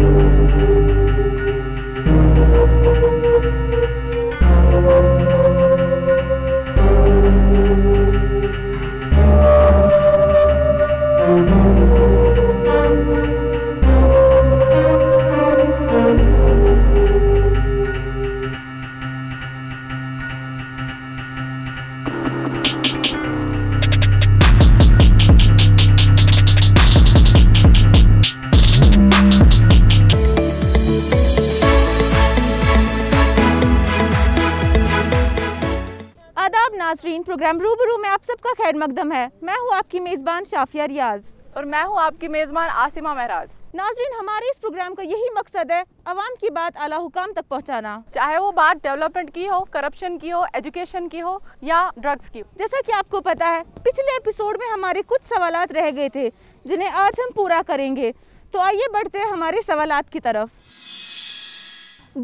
thank you आप सबका खैर मकदम है मैं हूँ आपकी मेज़बान शाफिया रियाज और मैं हूँ आपकी मेज़बान आसिमा महराज नाजरीन हमारे इस प्रोग्राम का यही मकसद है आवाम की बात आला हुकाम तक पहुँचाना चाहे वो बात डेवलपमेंट की हो करप्शन की हो एजुकेशन की हो या ड्रग्स की जैसा कि आपको पता है पिछले एपिसोड में हमारे कुछ सवाल रह गए थे जिन्हें आज हम पूरा करेंगे तो आइए बढ़ते हैं हमारे सवाल की तरफ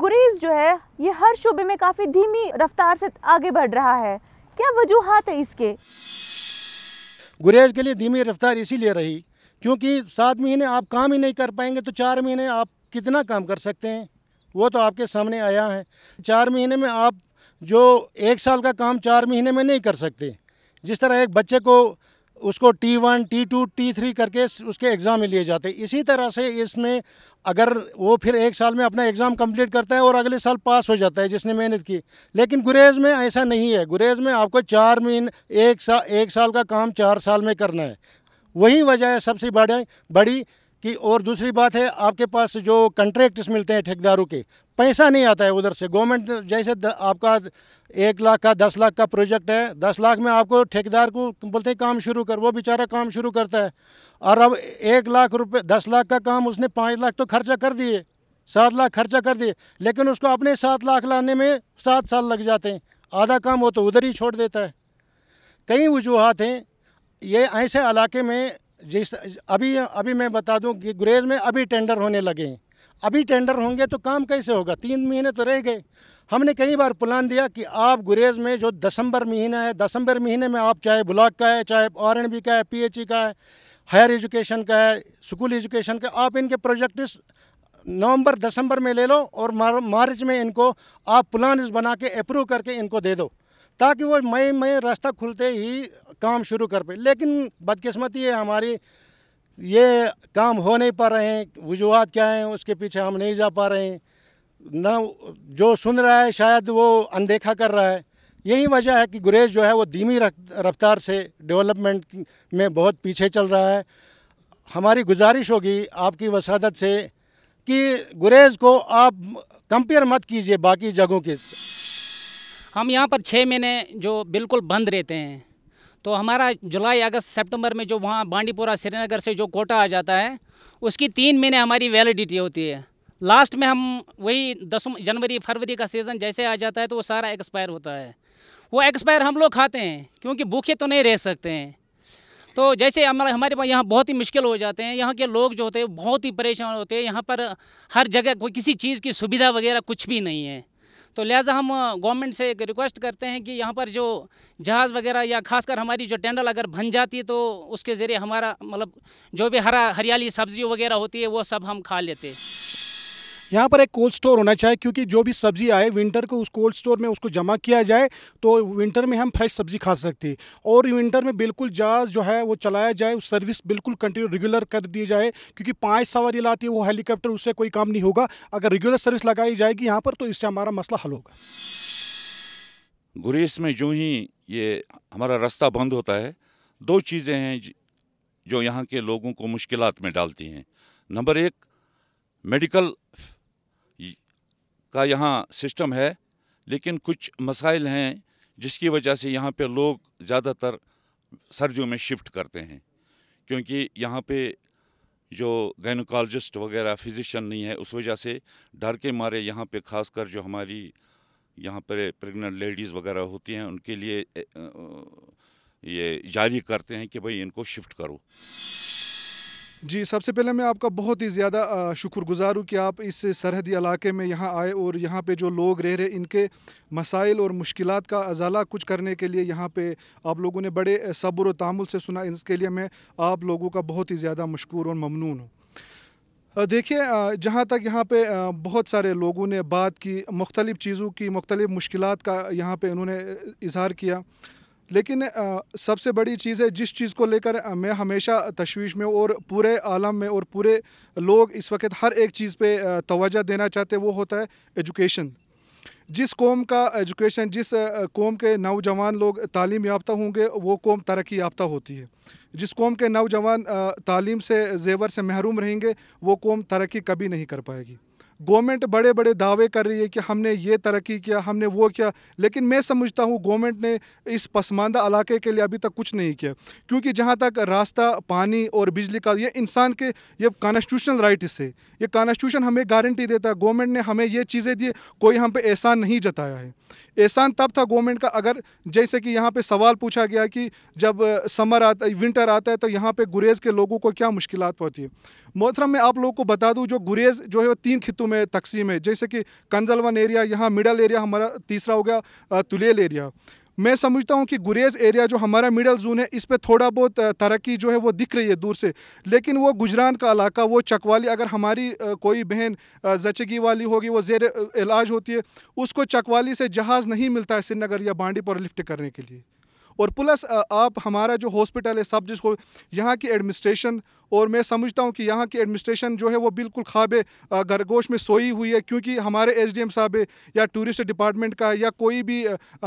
गुरेज जो है ये हर शोबे में काफ़ी धीमी रफ्तार से आगे बढ़ रहा है क्या वजूहत है इसके गुरेज के लिए धीमी रफ्तार इसीलिए रही क्योंकि सात महीने आप काम ही नहीं कर पाएंगे तो चार महीने आप कितना काम कर सकते हैं वो तो आपके सामने आया है चार महीने में आप जो एक साल का काम चार महीने में नहीं कर सकते जिस तरह एक बच्चे को उसको T one T two T three करके उसके एग्ज़ाम में लिए जाते हैं इसी तरह से इसमें अगर वो फिर एक साल में अपना एग्ज़ाम कंप्लीट करता है और अगले साल पास हो जाता है जिसने मेहनत की लेकिन गुरेज में ऐसा नहीं है गुरेज में आपको चार महीने एक साल एक साल का काम चार साल में करना है वही वजह है सबसे बड़े बड़ी कि और दूसरी बात है आपके पास जो कंट्रैक्ट्स मिलते हैं ठेकेदारों के पैसा नहीं आता है उधर से गवर्नमेंट जैसे आपका एक लाख का दस लाख का प्रोजेक्ट है दस लाख में आपको ठेकेदार को बोलते हैं काम शुरू कर वो बेचारा काम शुरू करता है और अब एक लाख रुपये दस लाख का काम उसने पाँच लाख तो खर्चा कर दिए सात लाख खर्चा कर दिए लेकिन उसको अपने सात लाख लाने में सात साल लग जाते हैं आधा काम वो तो उधर ही छोड़ देता है कई वजूहत हैं ये ऐसे इलाके में जिस अभी अभी मैं बता दूं कि गुरेज में अभी टेंडर होने लगे हैं अभी टेंडर होंगे तो काम कैसे होगा तीन महीने तो रह गए हमने कई बार प्लान दिया कि आप गुरेज में जो दिसंबर महीना है दिसंबर महीने में आप चाहे ब्लॉक का है चाहे आर का है पी का है हायर एजुकेशन का है स्कूल एजुकेशन का आप इनके प्रोजेक्ट नवंबर दिसंबर में ले लो और मार्च में इनको आप प्लान बना के अप्रूव करके इनको दे दो ताकि वो मई मई रास्ता खुलते ही काम शुरू कर पे लेकिन बदकिस्मती है हमारी ये काम हो नहीं पा रहे हैं वजूहत क्या हैं उसके पीछे हम नहीं जा पा रहे हैं ना जो सुन रहा है शायद वो अनदेखा कर रहा है यही वजह है कि गुरेज जो है वो धीमी रफ्तार से डेवलपमेंट में बहुत पीछे चल रहा है हमारी गुजारिश होगी आपकी वसादत से कि गुरेज को आप कंपेयर मत कीजिए बाकी जगहों के हम यहाँ पर छः महीने जो बिल्कुल बंद रहते हैं तो हमारा जुलाई अगस्त सितंबर में जो वहाँ बांडीपुरा श्रीनगर से जो कोटा आ जाता है उसकी तीन महीने हमारी वैलिडिटी होती है लास्ट में हम वही दस जनवरी फरवरी का सीज़न जैसे आ जाता है तो वो सारा एक्सपायर होता है वो एक्सपायर हम लोग खाते हैं क्योंकि भूखे तो नहीं रह सकते हैं तो जैसे हमारे हमारे पास यहाँ बहुत ही मुश्किल हो जाते हैं यहाँ के लोग जो होते हैं बहुत ही परेशान होते हैं यहाँ पर हर जगह कोई किसी चीज़ की सुविधा वगैरह कुछ भी नहीं है तो लिहाजा हम गवर्नमेंट से एक रिक्वेस्ट करते हैं कि यहाँ पर जो जहाज़ वगैरह या खासकर हमारी जो टेंडल अगर बन जाती है तो उसके ज़रिए हमारा मतलब जो भी हरा हरियाली सब्जी वगैरह होती है वो सब हम खा लेते हैं यहाँ पर एक कोल्ड स्टोर होना चाहिए क्योंकि जो भी सब्ज़ी आए विंटर को उस कोल्ड स्टोर में उसको जमा किया जाए तो विंटर में हम फ्रेश सब्ज़ी खा सकते हैं और विंटर में बिल्कुल जहाज़ जो है वो चलाया जाए उस सर्विस बिल्कुल कंटिन्यू रेगुलर कर दी जाए क्योंकि पाँच सवारी लाती है वो हेलीकॉप्टर उससे कोई काम नहीं होगा अगर रेगुलर सर्विस लगाई जाएगी यहाँ पर तो इससे हमारा मसला हल होगा गुरेस में जो ही ये हमारा रास्ता बंद होता है दो चीज़ें हैं जो यहाँ के लोगों को मुश्किल में डालती हैं नंबर एक मेडिकल का यहाँ सिस्टम है लेकिन कुछ मसाइल हैं जिसकी वजह से यहाँ पे लोग ज़्यादातर सर्दियों में शिफ्ट करते हैं क्योंकि यहाँ पे जो गैनोकॉलोजिस्ट वगैरह फिजिशन नहीं है उस वजह से डर के मारे यहाँ पे खासकर जो हमारी यहाँ पर प्रेग्नेंट लेडीज़ वगैरह होती हैं उनके लिए ये जारी करते हैं कि भाई इनको शिफ्ट करो जी सबसे पहले मैं आपका बहुत ही ज़्यादा शुक्रगुजार हूँ कि आप इस सरहदी इलाके में यहाँ आए और यहाँ पे जो लोग रह रहे इनके मसाइल और मुश्किल का अजाला कुछ करने के लिए यहाँ पे आप लोगों ने बड़े सब्र और तामुल से सुना इसके लिए मैं आप लोगों का बहुत ही ज़्यादा मशहूर और ममनून हूँ देखिए जहाँ तक यहाँ पे बहुत सारे लोगों ने बात की मुख्तलिफ़ चीज़ों की मुख्तलिफ़ मुश्किल का यहाँ पर इन्होंने इजहार किया लेकिन आ, सबसे बड़ी चीज़ है जिस चीज़ को लेकर मैं हमेशा तशवीश में और पूरे आलम में और पूरे लोग इस वक्त हर एक चीज़ पे तोजह देना चाहते वो होता है एजुकेशन जिस कौम का एजुकेशन जिस कौम के नौजवान लोग तालीम याफ्ता होंगे वो कौम तरक्की याफ्ता होती है जिस कौम के नौजवान तालीम से जेवर से महरूम रहेंगे वो कौम तरक्की कभी नहीं कर पाएगी गवर्नमेंट बड़े बड़े दावे कर रही है कि हमने ये तरक्की किया हमने वो किया लेकिन मैं समझता हूँ गवर्नमेंट ने इस पसमानदा इलाके के लिए अभी तक कुछ नहीं किया क्योंकि जहाँ तक रास्ता पानी और बिजली का ये इंसान के ये कॉन्स्टिट्यूशनल राइट से ये कॉन्स्टिट्यूशन हमें गारंटी देता है गवर्नमेंट ने हमें ये चीज़ें दी कोई हम पे एहसान नहीं जताया है एहसान तब था गवर्नमेंट का अगर जैसे कि यहाँ पे सवाल पूछा गया कि जब समर आता है विंटर आता है तो यहाँ पे गुरेज के लोगों को क्या मुश्किल पड़ती है मोहतरम मैं आप लोगों को बता दूँ जो गुरेज जो है वो तीन खितों में तकसीम है जैसे कि कंजलवन एरिया यहाँ मिडल एरिया हमारा तीसरा हो गया तुलेल एरिया मैं समझता हूँ कि गुरेज एरिया जो हमारा मिडल जोन है इस पर थोड़ा बहुत तरक्की जो है वो दिख रही है दूर से लेकिन वो गुजरान का इलाका वो चकवाली अगर हमारी कोई बहन जचगी वाली होगी वो जेर इलाज होती है उसको चकवाली से जहाज़ नहीं मिलता है श्रीनगर या बांडीपुर लिफ्ट करने के लिए और प्लस आप हमारा जो हॉस्पिटल है सब जिसको यहाँ की एडमिनिस्ट्रेशन और मैं समझता हूँ कि यहाँ की एडमिनिस्ट्रेशन जो है वो बिल्कुल खाबे गरगोश में सोई हुई है क्योंकि हमारे एस डी साहब या टूरिस्ट डिपार्टमेंट का या कोई भी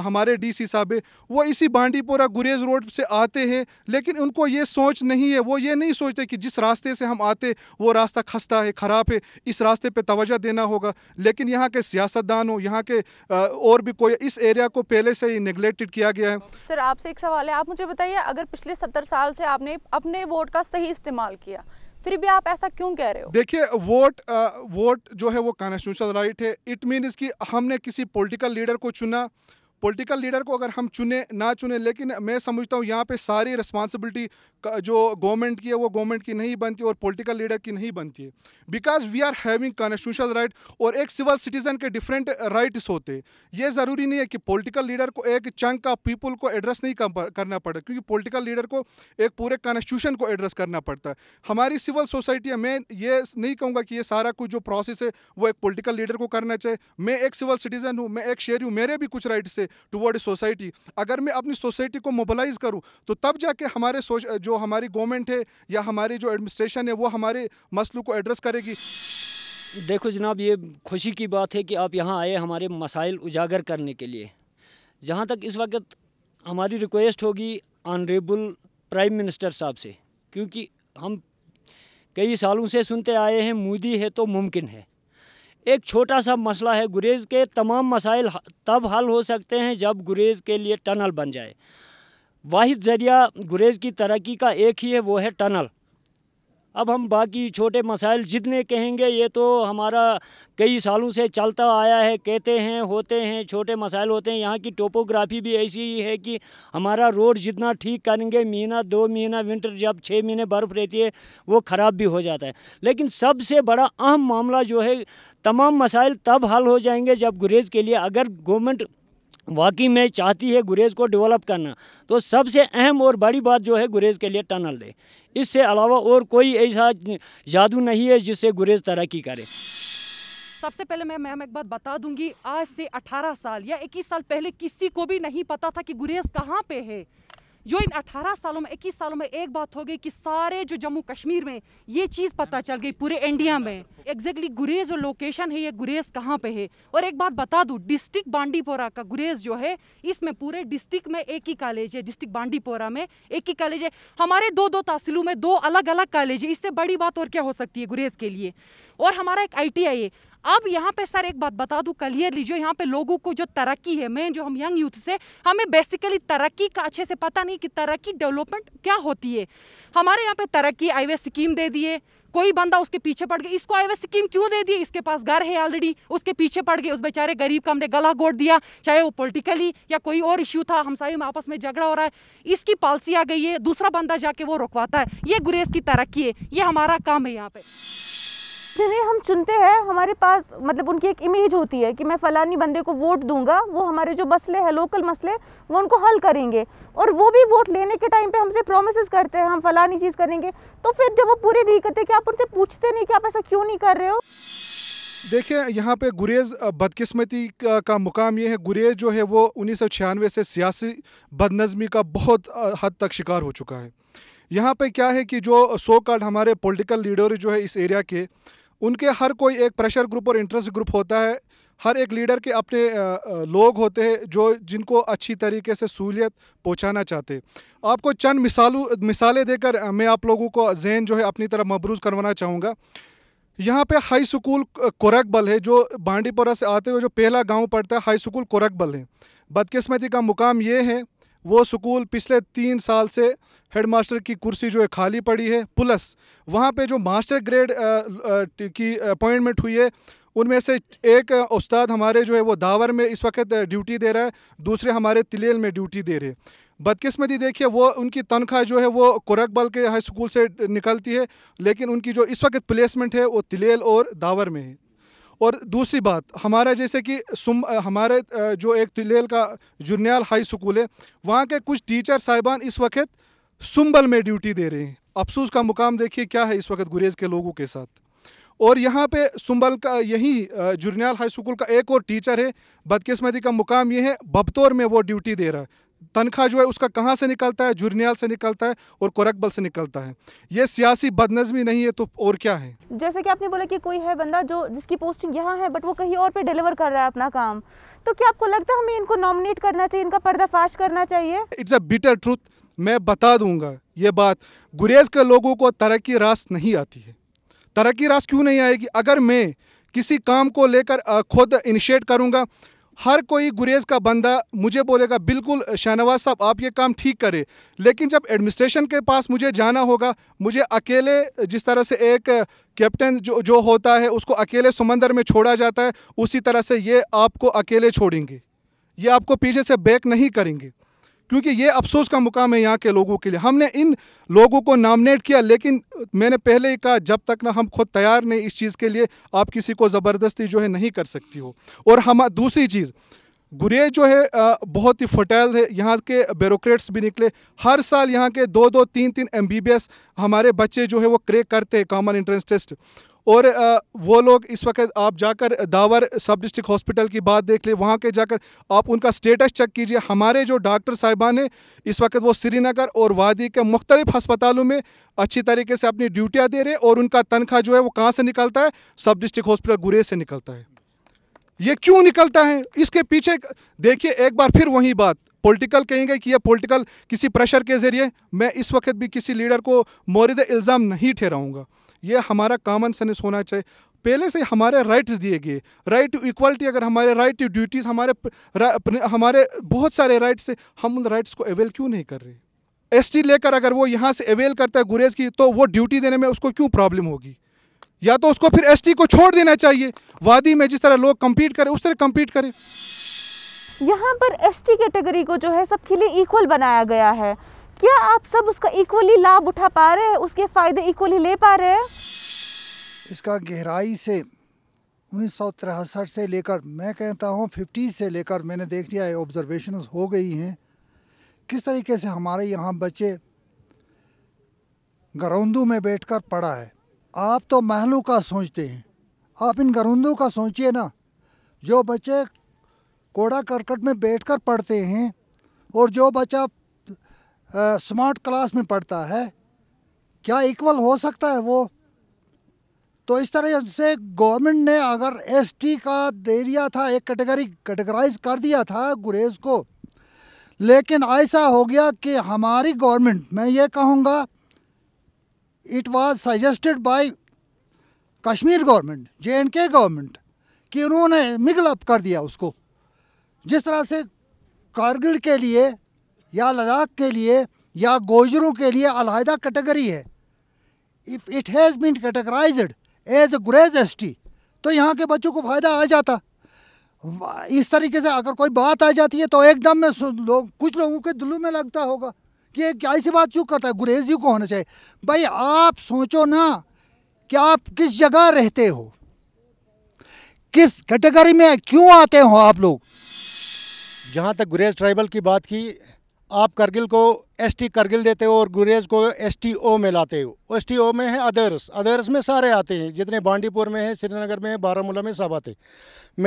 हमारे डी सी साहब वो इसी बांडीपोरा गुरेज रोड से आते हैं लेकिन उनको ये सोच नहीं है वो ये नहीं सोचते कि जिस रास्ते से हम आते वो रास्ता खस्ता है ख़राब है इस रास्ते पर तोजह देना होगा लेकिन यहाँ के सियासतदान हो यहाँ के और भी कोई इस एरिया को पहले से ही निगलेक्टेड किया गया है सर आपसे एक सवाल है आप मुझे बताइए अगर पिछले सत्तर साल से आपने अपने वोट का सही इस्तेमाल इस्तेमाल किया फिर भी आप ऐसा क्यों कह रहे हो देखिए वोट आ, वोट जो है वो कॉन्स्टिट्यूशनल राइट है इट मीन्स कि हमने किसी पॉलिटिकल लीडर को चुना पॉलिटिकल लीडर को अगर हम चुने ना चुने लेकिन मैं समझता हूँ यहाँ पे सारी रिस्पॉन्सिबिलिटी जो गवर्नमेंट की है वो गवर्नमेंट की नहीं बनती और पॉलिटिकल लीडर की नहीं बनती है because we are having constitutional right और एक सिविल सिटीजन के डिफरेंट राइट्स होते ये ज़रूरी नहीं है कि पोलिटिकल लीडर को एक चंक का पीपल को एड्रेस नहीं करना पड़ता क्योंकि पोलिटिकल लीडर को एक पूरे कॉन्स्टिट्यूशन को एड्रेस करना पड़ता है हमारी सिविल सोसाइटी है मैं ये नहीं कहूँगा कि ये सारा कुछ जो प्रोसेस है वो एक पोलिटिकल लीडर को करना चाहिए मैं एक सिविल सिटीजन हूँ मैं एक शेयर हूँ मेरे भी कुछ राइट्स है टुवर्ड सोसाइटी अगर मैं अपनी सोसाइटी को मोबलाइज़ करूँ तो तब जाके हमारे जो हमारी गवर्नमेंट है या हमारी जो एडमिनिस्ट्रेशन है वो हमारे मसलों को एड्रेस करेगी देखो जनाब ये खुशी की बात है कि आप यहाँ आए हमारे मसाइल उजागर करने के लिए जहाँ तक इस वक्त हमारी रिक्वेस्ट होगी ऑनरेबल प्राइम मिनिस्टर साहब से क्योंकि हम कई सालों से सुनते आए हैं मोदी है तो मुमकिन है एक छोटा सा मसला है गुरेज के तमाम मसाइल तब हल हो सकते हैं जब गुरेज के लिए टनल बन जाए वाहिद ज़रिया गुरेज की तरक्की का एक ही है वो है टनल अब हम बाकी छोटे मसाइल जितने कहेंगे ये तो हमारा कई सालों से चलता आया है कहते हैं होते हैं छोटे मसाइल होते हैं यहाँ की टोपोग्राफी भी ऐसी ही है कि हमारा रोड जितना ठीक करेंगे महीना दो महीना विंटर जब छः महीने बर्फ़ रहती है वो ख़राब भी हो जाता है लेकिन सबसे बड़ा अहम मामला जो है तमाम मसाइल तब हल हो जाएंगे जब गुरेज के लिए अगर गवर्नमेंट वाकई में चाहती है गुरेज़ को डेवलप करना तो सबसे अहम और बड़ी बात जो है गुरेज़ के लिए टनल दे इससे अलावा और कोई ऐसा जादू नहीं है जिससे गुरेज़ तरक्की करे सबसे पहले मैं मैम एक बात बता दूंगी आज से 18 साल या 21 साल पहले किसी को भी नहीं पता था कि गुरेज कहाँ पे है जो इन 18 सालों में 21 सालों में एक बात हो गई कि सारे जो जम्मू कश्मीर में ये चीज़ पता चल गई पूरे इंडिया में एग्जैक्टली गुरेज और लोकेशन है ये गुरेज कहाँ पे है और एक बात बता दूँ डिस्ट्रिक्ट बांडीपोरा का गुरेज जो है इसमें पूरे डिस्ट्रिक्ट में एक ही कॉलेज है डिस्ट्रिक्ट बांडीपोरा में एक ही कॉलेज है हमारे दो दो तहसीलों में दो अलग अलग कॉलेज है इससे बड़ी बात और क्या हो सकती है गुरेज के लिए और हमारा एक आई है अब यहाँ पे सर एक बात बता दूँ क्लियरली जो यहाँ पे लोगों को जो तरक्की है मैं जो हम यंग यूथ से हमें बेसिकली तरक्की का अच्छे से पता नहीं कि तरक्की डेवलपमेंट क्या होती है हमारे यहाँ पे तरक्की आई स्कीम दे दिए कोई बंदा उसके पीछे पड़ गया इसको आई स्कीम क्यों दे दी इसके पास घर है ऑलरेडी उसके पीछे पड़ गए उस बेचारे गरीब का हमने गला घोट दिया चाहे वो पोलिटिकली या कोई और इश्यू था हम में आपस में झगड़ा हो रहा है इसकी पॉलिसी आ गई है दूसरा बंदा जाके वो रुकवाता है ये गुरेज की तरक्की है ये हमारा काम है यहाँ पे जिन्हें हम चुनते हैं हमारे पास मतलब उनकी एक इमेज होती है कि मैं फ़लानी बंदे को वोट दूंगा वो हमारे जो मसले हैं लोकल मसले वो उनको हल करेंगे और वो भी वोट लेने के टाइम पे हमसे प्रोमिस करते हैं हम फ़लानी चीज़ करेंगे तो फिर जब वो पूरी नहीं करते कि आप उनसे पूछते नहीं कि आप ऐसा क्यों नहीं कर रहे हो देखिए यहाँ पे गुरेज बदकिस्मती का, का मुकाम ये है गुरेज जो है वो उन्नीस से सियासी बदनज़मी का बहुत हद तक शिकार हो चुका है यहाँ पे क्या है कि जो सो कार्ड हमारे पॉलिटिकल लीडर जो है इस एरिया के उनके हर कोई एक प्रेशर ग्रुप और इंटरेस्ट ग्रुप होता है हर एक लीडर के अपने लोग होते हैं जो जिनको अच्छी तरीके से सहूलियत पहुंचाना चाहते आपको चंद मिसालों मिसालें देकर मैं आप लोगों को जैन जो है अपनी तरफ मबरूज करवाना चाहूँगा यहाँ पे हाई स्कूल कोरकबल है जो बांडीपोरा से आते हुए जो पहला गांव पड़ता है हाई स्कूल कोरकबल है बदकिस्मती का मुकाम ये है वो स्कूल पिछले तीन साल से हेडमास्टर की कुर्सी जो है खाली पड़ी है प्लस वहाँ पे जो मास्टर ग्रेड की अपॉइंटमेंट हुई है उनमें से एक उस्ताद हमारे जो है वो दावर में इस वक्त ड्यूटी दे रहा है दूसरे हमारे तिलेल में ड्यूटी दे रहे हैं बदकिस्मती देखिए वो उनकी तनख्वाह जो है वो कुरकबल के हाई स्कूल से निकलती है लेकिन उनकी जो इस वक्त प्लेसमेंट है वो तिलेल और दावर में है और दूसरी बात हमारा जैसे कि सुम हमारे जो एक तिलेल का जुर्नियाल हाई स्कूल है वहाँ के कुछ टीचर साहिबान इस वक्त सुम्बल में ड्यूटी दे रहे हैं अफसोस का मुकाम देखिए क्या है इस वक्त गुरेज के लोगों के साथ और यहाँ पे सुम्बल का यही जुर्नियाल हाई स्कूल का एक और टीचर है बदकिस्मती का मुकाम ये है बबतौर में वो ड्यूटी दे रहा है तनख्वाह जो है उसका कहाँ से निकलता है जुर्नियाल से निकलता है और कोरकबल से निकलता है ये सियासी बदनजमी नहीं है तो और क्या है जैसे कि आपने बोला कि कोई है बंदा जो जिसकी पोस्टिंग यहाँ है बट वो कहीं और पे डिलीवर कर रहा है अपना काम तो क्या आपको लगता है हमें इनको नॉमिनेट करना चाहिए इनका पर्दाफाश करना चाहिए इट्स अ बिटर ट्रूथ मैं बता दूंगा ये बात गुरेज के लोगों को तरक्की रास नहीं आती है तरक्की रास क्यों नहीं आएगी अगर मैं किसी काम को लेकर खुद इनिशिएट करूंगा हर कोई गुरेज का बंदा मुझे बोलेगा बिल्कुल शाहनवाज साहब आप ये काम ठीक करें लेकिन जब एडमिनिस्ट्रेशन के पास मुझे जाना होगा मुझे अकेले जिस तरह से एक कैप्टन जो जो होता है उसको अकेले समंदर में छोड़ा जाता है उसी तरह से ये आपको अकेले छोड़ेंगे ये आपको पीछे से बैक नहीं करेंगे क्योंकि ये अफसोस का मुकाम है यहाँ के लोगों के लिए हमने इन लोगों को नामनेट किया लेकिन मैंने पहले ही कहा जब तक ना हम खुद तैयार नहीं इस चीज़ के लिए आप किसी को ज़बरदस्ती जो है नहीं कर सकती हो और हम दूसरी चीज़ गुरेज जो है बहुत ही फर्टाइल है यहाँ के ब्यूरोक्रेट्स भी निकले हर साल यहाँ के दो दो तीन तीन एमबीबीएस हमारे बच्चे जो है वो क्रेक करते हैं कॉमन एंट्रेंस टेस्ट और वो लोग इस वक्त आप जाकर दावर सब डिस्ट्रिक्ट हॉस्पिटल की बात देख ले वहाँ के जाकर आप उनका स्टेटस चेक कीजिए हमारे जो डॉक्टर साहिबान हैं इस वक्त वो श्रीनगर और वादी के मुख्तलिफ हस्पतालों में अच्छी तरीके से अपनी ड्यूटियाँ दे रहे और उनका तनख्वाह जो है वो कहाँ से निकलता है सब डिस्ट्रिक्ट हॉस्पिटल गुरेज से निकलता है ये क्यों निकलता है इसके पीछे देखिए एक बार फिर वही बात पॉलिटिकल कहेंगे कि यह पॉलिटिकल किसी प्रेशर के ज़रिए मैं इस वक्त भी किसी लीडर को मोरद इल्ज़ाम नहीं ठहराऊंगा ये हमारा कॉमन सेंस होना चाहिए पहले से हमारे राइट्स दिए गए राइट टू इक्वलिटी अगर हमारे राइट टू ड्यूटीज़ हमारे हमारे बहुत सारे राइट्स से हम उन राइट्स को अवेल क्यों नहीं कर रहे एस लेकर अगर वो यहाँ से अवेल करता है गुरेज की तो वो ड्यूटी देने में उसको क्यों प्रॉब्लम होगी या तो उसको फिर एस को छोड़ देना चाहिए वादी में जिस तरह लोग कम्पीट करें उस तरह कम्पीट करें यहाँ पर एस कैटेगरी को जो है सबके लिए इक्वल बनाया गया है क्या आप सब उसका इक्वली लाभ उठा पा रहे हैं उसके फ़ायदे इक्वली ले पा रहे हैं इसका गहराई से उन्नीस से लेकर मैं कहता हूँ फिफ्टी से लेकर मैंने देख लिया है ऑब्जर्वेशन हो गई हैं किस तरीके से हमारे यहाँ बच्चे गरौंदू में बैठकर पढ़ा है आप तो महलों का सोचते हैं आप इन गरौंदों का सोचिए ना जो बच्चे कोड़ा करकट में बैठकर पढ़ते हैं और जो बच्चा स्मार्ट क्लास में पढ़ता है क्या इक्वल हो सकता है वो तो इस तरह से गवर्नमेंट ने अगर एसटी का दे दिया था एक कैटेगरी कैटेगराइज कर दिया था गुरेज को लेकिन ऐसा हो गया कि हमारी गवर्नमेंट मैं ये कहूँगा it was suggested by Kashmir government J and K government कि उन्होंने मिगल अप कर दिया उसको जिस तरह से कारगिल के लिए या लद्दाख के लिए या गोजरों के लिए अलहदा कैटेगरी है if it has been categorised as a Gurez S T तो यहाँ के बच्चों को फ़ायदा आ जाता इस तरीके से अगर कोई बात आ जाती है तो एकदम में लो, कुछ लोगों के दिलों में लगता होगा कि क्या ऐसी बात क्यों करता है गुरेज को होना चाहिए भाई आप सोचो ना कि आप किस जगह रहते हो किस कैटेगरी में क्यों आते हो आप लोग जहाँ तक गुरेज ट्राइबल की बात की आप करगिल को एस टी करगिल देते हो और गुरेज को एस टी ओ में लाते हो एस टी ओ में है अदर्स अदर्स में सारे आते हैं जितने बांडीपुर में है श्रीनगर में है बारामूला में सब आते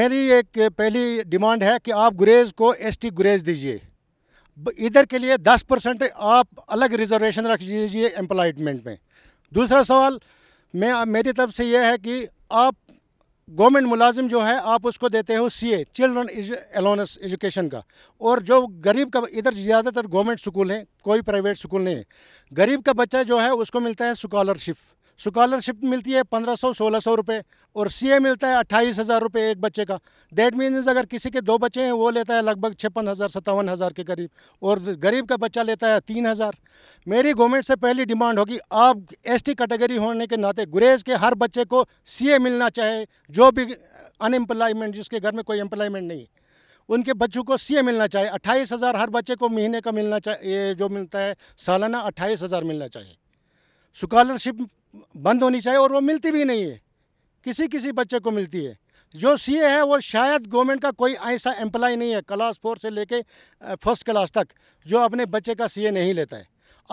मेरी एक पहली डिमांड है कि आप गुरेज को एस टी गुरेज दीजिए इधर के लिए दस परसेंट आप अलग रिजर्वेशन रख दीजिए एम्प्लॉयमेंट में दूसरा सवाल मैं मेरी तरफ से यह है कि आप गवर्नमेंट मुलाजिम जो है आप उसको देते हो C A children allowance education का और जो गरीब का इधर ज़्यादातर गवर्नमेंट स्कूल हैं कोई प्राइवेट स्कूल नहीं है गरीब का बच्चा जो है उसको मिलता है स्कॉलरशिप स्कॉलरशिप मिलती है पंद्रह सौ सोलह सौ रुपये और सीए मिलता है अट्ठाईस हज़ार रुपये एक बच्चे का देट मीन्स अगर किसी के दो बच्चे हैं वो लेता है लगभग छप्पन हज़ार सत्तावन हज़ार के करीब और गरीब का बच्चा लेता है तीन हज़ार मेरी गवर्नमेंट से पहली डिमांड होगी आप एस टी कैटेगरी होने के नाते गुरेज के हर बच्चे को ए मिलना चाहे जो भी अनएम्प्लॉयमेंट जिसके घर में कोई एम्प्लॉयमेंट नहीं है उनके बच्चों को सीए मिलना चाहिए अट्ठाईस हज़ार हर बच्चे को महीने का मिलना चाहिए जो मिलता है सालाना अट्ठाईस हज़ार मिलना चाहिए स्कॉलरशिप बंद होनी चाहिए और वो मिलती भी नहीं है किसी किसी बच्चे को मिलती है जो सी है वो शायद गवर्नमेंट का कोई ऐसा एम्प्लॉय नहीं है क्लास फोर से लेके फर्स्ट क्लास तक जो अपने बच्चे का सी नहीं लेता है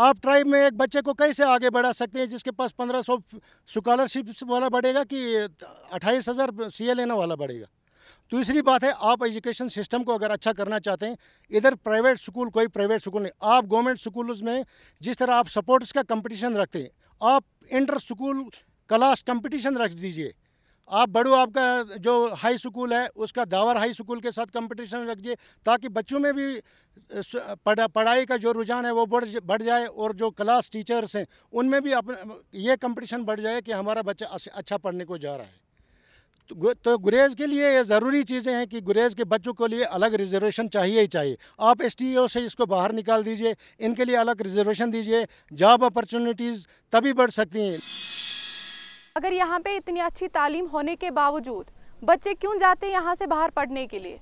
आप ट्राइब में एक बच्चे को कैसे आगे बढ़ा सकते हैं जिसके पास पंद्रह सौ स्कॉलरशिप वाला बढ़ेगा कि अट्ठाईस हज़ार सी लेने वाला बढ़ेगा दूसरी बात है आप एजुकेशन सिस्टम को अगर अच्छा करना चाहते हैं इधर प्राइवेट स्कूल कोई प्राइवेट स्कूल नहीं आप गवर्नमेंट स्कूल में जिस तरह आप सपोर्ट्स का कंपटीशन रखते हैं आप इंटर स्कूल क्लास कंपटीशन रख दीजिए आप बड़ो आपका जो हाई स्कूल है उसका दावर हाई स्कूल के साथ कंपटीशन रख दिए ताकि बच्चों में भी पढ़ा पढ़ाई का जो रुझान है वो बढ़ बढ़ जाए और जो क्लास टीचर्स हैं उनमें भी अपने ये कंपटीशन बढ़ जाए कि हमारा बच्चा अच्छा पढ़ने को जा रहा है तो गुरेज के लिए ये ज़रूरी चीज़ें हैं कि गुरेज के बच्चों के लिए अलग रिजर्वेशन चाहिए ही चाहिए आप एस से इसको बाहर निकाल दीजिए इनके लिए अलग रिजर्वेशन दीजिए जॉब अपॉर्चुनिटीज़ तभी बढ़ सकती हैं अगर यहाँ पे इतनी अच्छी तालीम होने के बावजूद बच्चे क्यों जाते हैं यहाँ से बाहर पढ़ने के लिए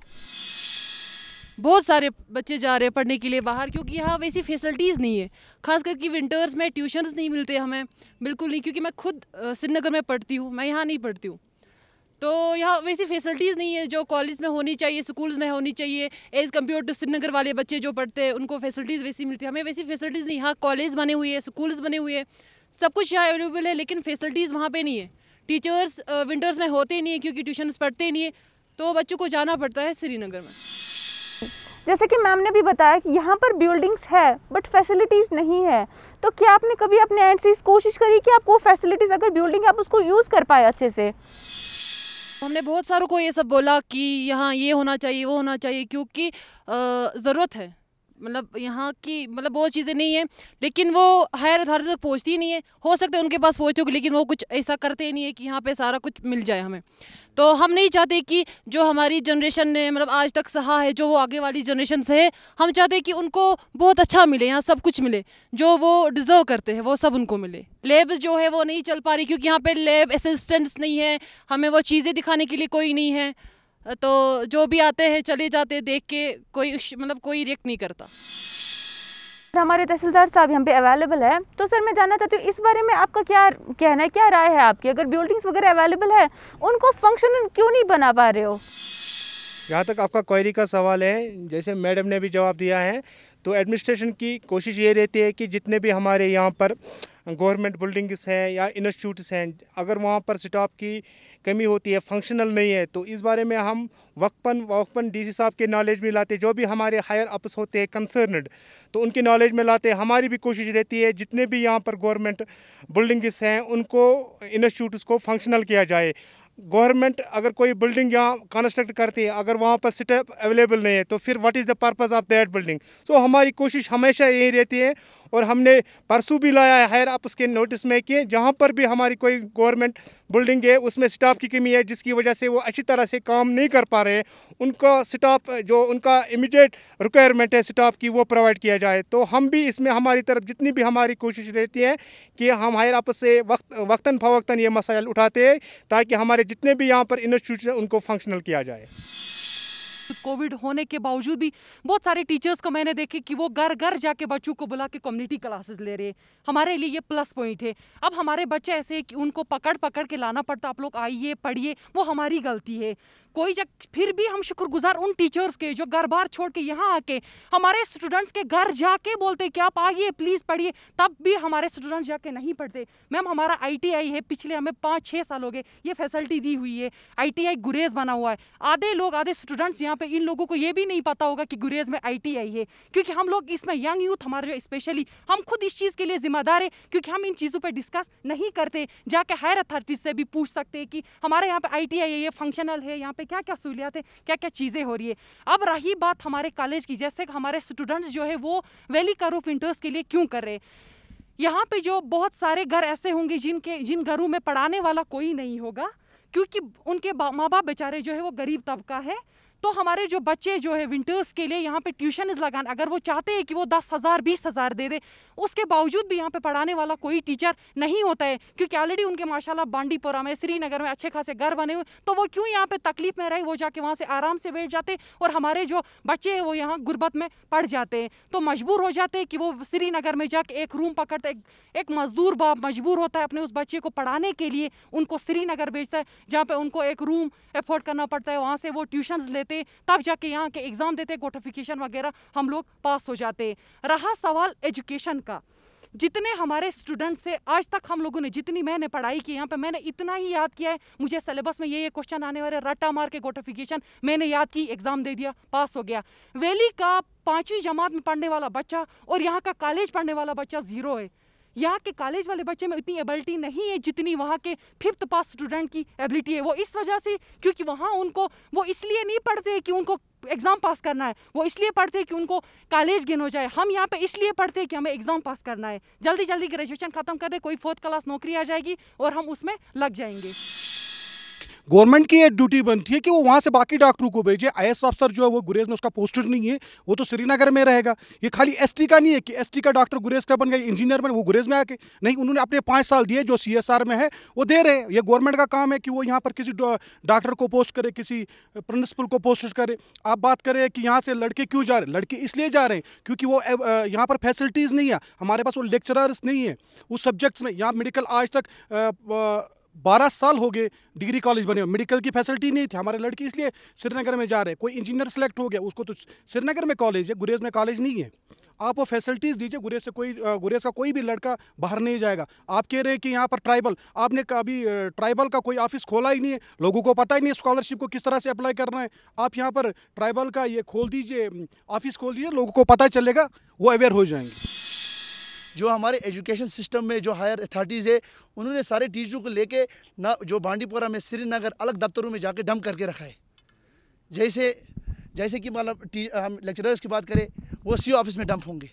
बहुत सारे बच्चे जा रहे हैं पढ़ने के लिए बाहर क्योंकि यहाँ वैसी फैसिलिटीज़ नहीं है खास करके विंटर्स में ट्यूशन्स नहीं मिलते हमें बिल्कुल नहीं क्योंकि मैं खुद श्रीनगर में पढ़ती हूँ मैं यहाँ नहीं पढ़ती हूँ तो यहाँ वैसी फैसिलिटीज़ नहीं है जो कॉलेज में होनी चाहिए स्कूल्स में होनी चाहिए एज़ कम्पेयर टू श्रीनगर वाले बच्चे जो पढ़ते हैं उनको फैसिलिटीज़ वैसी मिलती है हमें वैसी फैसिलिटीज़ नहीं यहाँ कॉलेज बने हुए हैं स्कूल्स बने हुए हैं सब कुछ यहाँ अवेलेबल है लेकिन फैसिलिटीज़ वहाँ पर नहीं है टीचर्स विंटर्स में होते नहीं है क्योंकि ट्यूशन्स पढ़ते नहीं है तो बच्चों को जाना पड़ता है श्रीनगर में जैसे कि मैम ने भी बताया कि यहाँ पर बिल्डिंग्स है बट फैसिलिटीज़ नहीं है तो क्या आपने कभी अपने एंड से कोशिश करी कि आपको फैसिलिटीज़ अगर बिल्डिंग आप उसको यूज़ कर पाए अच्छे से हमने बहुत सारों को ये सब बोला कि यहाँ ये होना चाहिए वो होना चाहिए क्योंकि ज़रूरत है मतलब यहाँ की मतलब वो चीज़ें नहीं है लेकिन वो हायर अथॉरिटी तक पहुँचती ही नहीं है हो सकता है उनके पास पहुँच होगी लेकिन वो कुछ ऐसा करते ही नहीं है कि यहाँ पे सारा कुछ मिल जाए हमें तो हम नहीं चाहते कि जो हमारी जनरेशन ने मतलब आज तक सहा है जो वो आगे वाली जनरेशन से है हम चाहते कि उनको बहुत अच्छा मिले यहाँ सब कुछ मिले जो वो डिज़र्व करते हैं वो सब उनको मिले लेब जो है वो नहीं चल पा रही क्योंकि यहाँ पर लेब असिस्टेंट्स नहीं है हमें वो चीज़ें दिखाने के लिए कोई नहीं है तो जो भी आते हैं चले जाते हैं देख के कोई मतलब कोई रिएक्ट नहीं करता हमारे तहसीलदार साहब यहाँ पे अवेलेबल है तो सर मैं जानना चाहती हूँ इस बारे में आपका क्या कहना है क्या राय है आपकी अगर बिल्डिंग्स वगैरह अवेलेबल है उनको फंक्शन क्यों नहीं बना पा रहे हो जहाँ तक आपका क्वेरी का सवाल है जैसे मैडम ने भी जवाब दिया है तो एडमिनिस्ट्रेशन की कोशिश ये रहती है कि जितने भी हमारे यहाँ पर गवर्नमेंट बिल्डिंग्स हैं या इंस्टीट्यूट्स हैं अगर वहाँ पर स्टाफ की कमी होती है फंक्शनल नहीं है तो इस बारे में हम वक्पन वक्पन डीसी साहब के नॉलेज में लाते जो भी हमारे हायर अप्स होते हैं कंसर्नड तो उनके नॉलेज में लाते हमारी भी कोशिश रहती है जितने भी यहाँ पर गवर्नमेंट बिल्डिंग्स हैं उनको इंस्टीट्यूट्स को फंक्शनल किया जाए गवर्नमेंट अगर कोई बिल्डिंग यहाँ कंस्ट्रक्ट करती है अगर वहाँ पर स्टेप अवेलेबल नहीं है तो फिर what is the purpose of that building so हमारी कोशिश हमेशा यही रहती है और हमने परसों भी लाया है हायर आपस के नोटिस में कि जहाँ पर भी हमारी कोई गवर्नमेंट बिल्डिंग है उसमें स्टाफ की कमी है जिसकी वजह से वो अच्छी तरह से काम नहीं कर पा रहे हैं उनका स्टाफ जो उनका इमिडिएट रिक्वायरमेंट है स्टाफ की वो प्रोवाइड किया जाए तो हम भी इसमें हमारी तरफ जितनी भी हमारी कोशिश रहती है कि हम हायर आपस से वक्त वक्ता फ़वक्ता ये मसाइल उठाते हैं ताकि हमारे जितने भी यहाँ पर इंस्टीट्यूट हैं उनको फंक्शनल किया जाए कोविड होने के बावजूद भी बहुत सारे टीचर्स को मैंने देखे कि वो घर घर जाके बच्चों को बुला के कम्युनिटी क्लासेस ले रहे हमारे लिए ये प्लस पॉइंट है अब हमारे बच्चे ऐसे कि उनको पकड़ पकड़ के लाना पड़ता आप लोग आइए पढ़िए वो हमारी गलती है कोई जब फिर भी हम शुक्रगुजार उन टीचर्स के जो घर बार छोड़ के यहाँ आके हमारे स्टूडेंट्स के घर जाके बोलते कि आप आइए प्लीज़ पढ़िए तब भी हमारे स्टूडेंट्स जाके नहीं पढ़ते मैम हमारा आईटीआई है पिछले हमें पाँच छः साल हो गए ये फैसिलिटी दी हुई है आईटीआई गुरेज बना हुआ है आधे लोग आधे स्टूडेंट्स यहाँ पे इन लोगों को ये भी नहीं पता होगा कि गुरेज में आई है क्योंकि हम लोग इसमें यंग यूथ हमारे जो स्पेशली हम खुद इस चीज़ के लिए जिम्मेदार है क्योंकि हम इन चीज़ों पर डिस्कस नहीं करते जाके हायर अथॉरिटीज से भी पूछ सकते हैं कि हमारे यहाँ पे आई है ये फंक्शनल है यहाँ पे क्या क्या सहूलियात हैं क्या क्या चीज़ें हो रही है अब रही बात हमारे कॉलेज की जैसे हमारे स्टूडेंट्स जो है वो वैली ऑफ इंटर्स के लिए क्यों कर रहे यहाँ पे जो बहुत सारे घर ऐसे होंगे जिनके जिन घरों में पढ़ाने वाला कोई नहीं होगा क्योंकि उनके माँ बाप बेचारे जो है वो गरीब तबका है तो हमारे जो बच्चे जो है विंटर्स के लिए यहाँ पे ट्यूशन लगान अगर वो चाहते हैं कि वो दस हज़ार बीस हज़ार दे दे उसके बावजूद भी यहाँ पे पढ़ाने वाला कोई टीचर नहीं होता है क्योंकि ऑलरेडी उनके माशाल्लाह बांडीपुरा में श्रीनगर में अच्छे खासे घर बने हुए तो वो क्यों यहाँ पे तकलीफ़ में रहे वो जाके वहाँ से आराम से बैठ जाते और हमारे जो बच्चे हैं वो यहाँ गुर्बत में पढ़ जाते हैं तो मजबूर हो जाते हैं कि वो श्रीनगर में जाके एक रूम पकड़ते एक, एक मज़दूर बाप मजबूर होता है अपने उस बच्चे को पढ़ाने के लिए उनको श्रीनगर भेजता है जहाँ पर उनको एक रूम एफोर्ड करना पड़ता है वहाँ से वो ट्यूशन लेते देते तब जाके यहाँ के एग्ज़ाम देते गोटिफिकेशन वगैरह हम लोग पास हो जाते रहा सवाल एजुकेशन का जितने हमारे स्टूडेंट्स से आज तक हम लोगों ने जितनी मैंने पढ़ाई की यहाँ पे मैंने इतना ही याद किया है मुझे सिलेबस में ये ये क्वेश्चन आने वाले रट्टा मार के गोटिफिकेशन मैंने याद की एग्ज़ाम दे दिया पास हो गया वैली का पाँचवीं जमात में पढ़ने वाला बच्चा और यहाँ का कॉलेज पढ़ने वाला बच्चा ज़ीरो है यहाँ के कॉलेज वाले बच्चे में उतनी एबिलिटी नहीं है जितनी वहाँ के फिफ्थ पास स्टूडेंट की एबिलिटी है वो इस वजह से क्योंकि वहाँ उनको वो इसलिए नहीं पढ़ते कि उनको एग्ज़ाम पास करना है वो इसलिए पढ़ते हैं कि उनको कॉलेज गेन हो जाए हम यहाँ पे इसलिए पढ़ते हैं कि हमें एग्ज़ाम पास करना है जल्दी जल्दी ग्रेजुएशन ख़त्म कर दे कोई फोर्थ क्लास नौकरी आ जाएगी और हम उसमें लग जाएंगे गवर्नमेंट की एक ड्यूटी बनती है कि वो वहाँ से बाकी डॉक्टरों को भेजे आई अफसर जो है वो गुरेज में उसका पोस्टेड नहीं है वो तो श्रीनगर में रहेगा ये खाली एस का नहीं है कि एस का डॉक्टर गुरेज का बन गया इंजीनियर बन वो गुरेज में आके नहीं उन्होंने अपने पाँच साल दिए जो सी में है वो दे रहे ये गवर्नमेंट का काम है कि वो यहाँ पर किसी डॉक्टर को पोस्ट करे किसी प्रिंसिपल को पोस्ट करे आप बात करें कि यहाँ से लड़के क्यों जा रहे लड़के इसलिए जा रहे हैं क्योंकि वो यहाँ पर फैसिलिटीज़ नहीं है हमारे पास वो लेक्चरर्स नहीं है उस सब्जेक्ट्स में यहाँ मेडिकल आज तक बारह साल हो गए डिग्री कॉलेज बने मेडिकल की फैसिलिटी नहीं थी हमारे लड़के इसलिए श्रीनगर में जा रहे हैं कोई इंजीनियर सेलेक्ट हो गया उसको तो श्रीनगर में कॉलेज है गुरेज में कॉलेज नहीं है आप वो फैसिलिटीज़ दीजिए गुरेज से कोई गुरेज का कोई भी लड़का बाहर नहीं जाएगा आप कह रहे हैं कि यहाँ पर ट्राइबल आपने अभी ट्राइबल का कोई ऑफिस खोला ही नहीं है लोगों को पता ही नहीं है स्कॉलरशिप को किस तरह से अप्लाई करना है आप यहाँ पर ट्राइबल का ये खोल दीजिए ऑफिस खोल दीजिए लोगों को पता चलेगा वो अवेयर हो जाएंगे जो हमारे एजुकेशन सिस्टम में जो हायर अथॉरिटीज़ है उन्होंने सारे टीचरों को लेके ना जो बांडीपुरा में श्रीनगर अलग दफ्तरों में जाके डम करके रखा है जैसे जैसे कि मतलब हम लेक्चरर्स की बात करें वो सी ऑफिस में डंप होंगे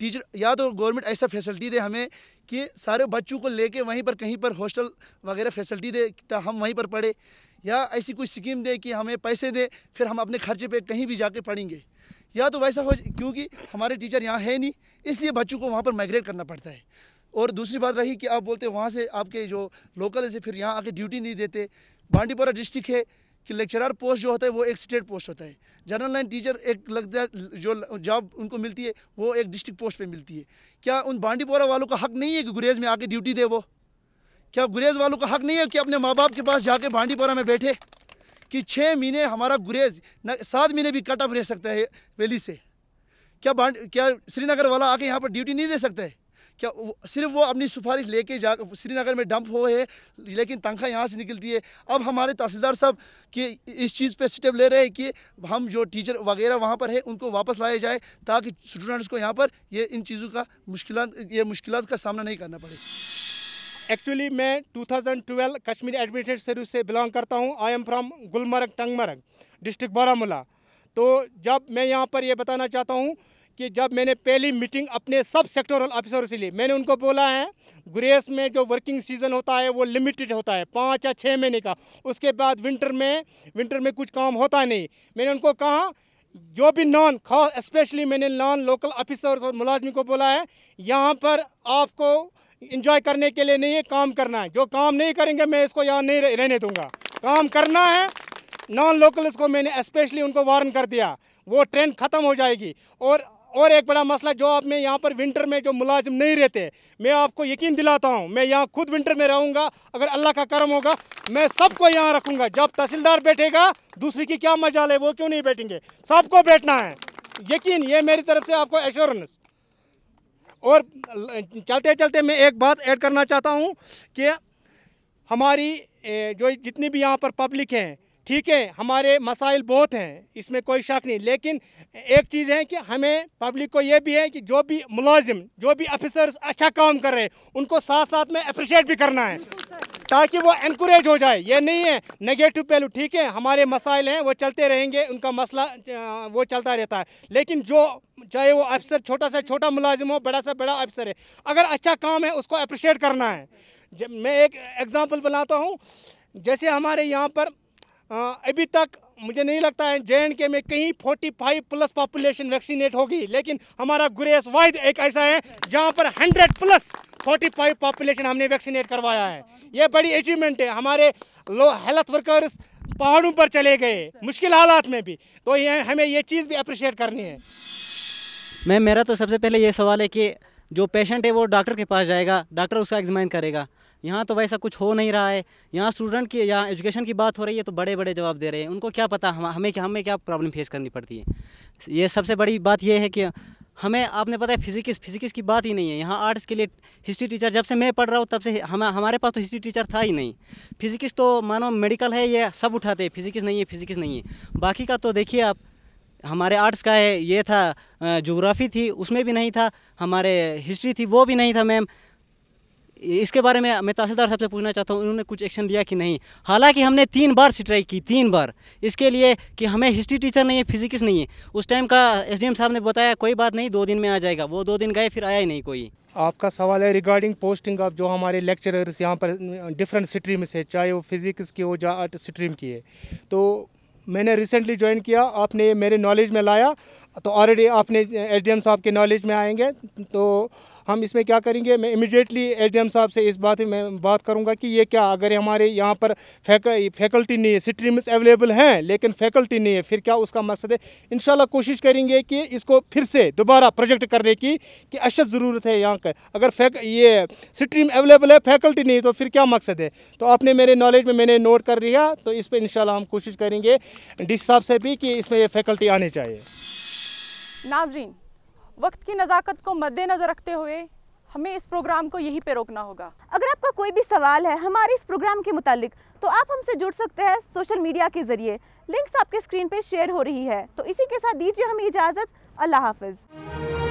टीचर या तो गवर्नमेंट ऐसा फैसिलिटी दे हमें कि सारे बच्चों को लेके वहीं पर कहीं पर हॉस्टल वगैरह फैसिलिटी दे हम वहीं पर पढ़े या ऐसी कोई स्कीम दे कि हमें पैसे दे फिर हम अपने खर्चे पे कहीं भी जाके पढ़ेंगे या तो वैसा हो क्योंकि हमारे टीचर यहाँ है नहीं इसलिए बच्चों को वहाँ पर माइग्रेट करना पड़ता है और दूसरी बात रही कि आप बोलते वहाँ से आपके जो लोकल से फिर यहाँ आके ड्यूटी नहीं देते बांडीपोरा डिस्ट्रिक्ट है कि लेक्चरर पोस्ट जो होता है वो एक स्टेट पोस्ट होता है जनरल लाइन टीचर एक लगता है जो जॉब उनको मिलती है वो एक डिस्ट्रिक्ट पोस्ट पे मिलती है क्या उन बांडीपोरा वालों का हक नहीं है कि गुरेज में आके ड्यूटी दे वो क्या गुरेज वालों का हक नहीं है कि अपने माँ बाप के पास जाके बांडीपोरा में बैठे कि छः महीने हमारा गुरेज सात महीने भी कट ऑफ रह सकता है वैली से क्या बांड क्या श्रीनगर वाला आके यहाँ पर ड्यूटी नहीं दे सकता है क्या वो, सिर्फ वो अपनी सिफारिश लेके जा श्रीनगर में डंप हो है लेकिन तनख्वाह यहाँ से निकलती है अब हमारे तहसीलदार साहब कि इस चीज़ पे स्टेप ले रहे हैं कि हम जो टीचर वगैरह वहाँ पर है उनको वापस लाया जाए ताकि स्टूडेंट्स को यहाँ पर ये इन चीज़ों का मुश्किल ये मुश्किल का सामना नहीं करना पड़े एक्चुअली मैं 2012 कश्मीर एडमिनिस्ट्रेटिव सर्विस से बिलोंग करता हूँ I am from Gulmarg Tangmarg district Baramulla तो जब मैं यहाँ पर यह बताना चाहता हूँ कि जब मैंने पहली मीटिंग अपने सब सेक्टोरल ऑफिसरों से ली मैंने उनको बोला है ग्रेस में जो वर्किंग सीज़न होता है वो लिमिटेड होता है पाँच या छः महीने का उसके बाद विंटर में विंटर में कुछ काम होता नहीं मैंने उनको कहा जो भी नॉन खास स्पेशली मैंने नॉन लोकल ऑफिसर्स और मुलाजमी को बोला है यहाँ पर आपको इंजॉय करने के लिए नहीं है काम करना है जो काम नहीं करेंगे मैं इसको यहाँ नहीं रहने दूंगा काम करना है नॉन लोकल्स को मैंने स्पेशली उनको वार्न कर दिया वो ट्रेन ख़त्म हो जाएगी और और एक बड़ा मसला जो आप में यहाँ पर विंटर में जो मुलाजिम नहीं रहते मैं आपको यकीन दिलाता हूँ मैं यहाँ खुद विंटर में रहूँगा अगर अल्लाह का करम होगा मैं सबको यहाँ रखूँगा जब तहसीलदार बैठेगा दूसरी की क्या मजाल है वो क्यों नहीं बैठेंगे सबको बैठना है यकीन ये मेरी तरफ से आपको एश्योरेंस और चलते चलते मैं एक बात ऐड करना चाहता हूँ कि हमारी जो जितनी भी यहाँ पर पब्लिक हैं ठीक है हमारे मसाइल बहुत हैं इसमें कोई शक नहीं लेकिन एक चीज़ है कि हमें पब्लिक को ये भी है कि जो भी मुलाजिम जो भी ऑफिसर्स अच्छा काम कर रहे हैं उनको साथ साथ में अप्रिशिएट भी करना है ताकि वो इनक्रेज हो जाए ये नहीं है नेगेटिव पहलू ठीक है हमारे मसाइल हैं वो चलते रहेंगे उनका मसला वो चलता रहता है लेकिन जो चाहे वो अफसर छोटा सा छोटा मुलाजिम हो बड़ा सा बड़ा अफसर है अगर अच्छा काम है उसको अप्रिशिएट करना है मैं एक एग्ज़ाम्पल बनाता हूँ जैसे हमारे यहाँ पर अभी तक मुझे नहीं लगता है जे के में कहीं 45 प्लस पॉपुलेशन वैक्सीनेट होगी लेकिन हमारा गुरेस वाहिद एक ऐसा है जहां पर 100 प्लस 45 पॉपुलेशन हमने वैक्सीनेट करवाया है ये बड़ी अचीवमेंट है हमारे लो हेल्थ वर्कर्स पहाड़ों पर चले गए मुश्किल हालात में भी तो ये हमें ये चीज़ भी अप्रिशिएट करनी है मैम मेरा तो सबसे पहले ये सवाल है कि जो पेशेंट है वो डॉक्टर के पास जाएगा डॉक्टर उसका एग्जामिन करेगा यहाँ तो वैसा कुछ हो नहीं रहा है यहाँ स्टूडेंट की यहाँ एजुकेशन की बात हो रही है तो बड़े बड़े जवाब दे रहे हैं उनको क्या पता हम हमें क्या हमें क्या प्रॉब्लम फेस करनी पड़ती है ये सबसे बड़ी बात यह है कि हमें आपने पता है फिजिक्स फिजिक्स की बात ही नहीं है यहाँ आर्ट्स के लिए हिस्ट्री टीचर जब से मैं पढ़ रहा हूँ तब से हम हमारे पास तो हिस्ट्री टीचर था ही नहीं फिजिक्स तो मानो मेडिकल है ये सब उठाते हैं फिजिक्स नहीं है फिजिक्स नहीं है बाकी का तो देखिए आप हमारे आर्ट्स का है ये था जोग्राफ़ी थी उसमें भी नहीं था हमारे हिस्ट्री थी वो भी नहीं था मैम इसके बारे में मैं तहसीलदार साहब से पूछना चाहता हूँ उन्होंने कुछ एक्शन लिया कि नहीं हालांकि हमने तीन बार स्ट्राइक की तीन बार इसके लिए कि हमें हिस्ट्री टीचर नहीं है फिजिक्स नहीं है उस टाइम का एस साहब ने बताया कोई बात नहीं दो दिन में आ जाएगा वो दो दिन गए फिर आया ही नहीं कोई आपका सवाल है रिगार्डिंग पोस्टिंग ऑफ जो हमारे लेक्चरर्स यहाँ पर डिफरेंट स्ट्रीम से चाहे वो फिजिक्स की हो या आर्ट स्ट्रीम की है तो मैंने रिसेंटली ज्वाइन किया आपने मेरे नॉलेज में लाया तो ऑलरेडी आपने एसडीएम साहब के नॉलेज में आएंगे तो हम इसमें क्या करेंगे मैं इमिडिएटली एसडीएम साहब से इस बात में बात करूंगा कि ये क्या अगर हमारे यहाँ पर फैक, फैकल्टी नहीं है स्ट्रीम्स अवेलेबल हैं लेकिन फैकल्टी नहीं है फिर क्या उसका मकसद है इन कोशिश करेंगे कि इसको फिर से दोबारा प्रोजेक्ट करने की कि अशद ज़रूरत है यहाँ का अगर फैक ये स्ट्रीम अवेलेबल है फैकल्टी नहीं है तो फिर क्या मकसद है तो आपने मेरे नॉलेज में मैंने नोट कर लिया तो इस पर इन हम कोशिश करेंगे डी साहब से भी कि इसमें ये फैकल्टी आनी चाहिए नाजरीन वक्त की नज़ाकत को मद्देनज़र रखते हुए हमें इस प्रोग्राम को यहीं पे रोकना होगा अगर आपका कोई भी सवाल है हमारे इस प्रोग्राम के मुतालिक तो आप हमसे जुड़ सकते हैं सोशल मीडिया के ज़रिए लिंक्स आपके स्क्रीन पे शेयर हो रही है तो इसी के साथ दीजिए हमें इजाज़त अल्लाह हाफिज़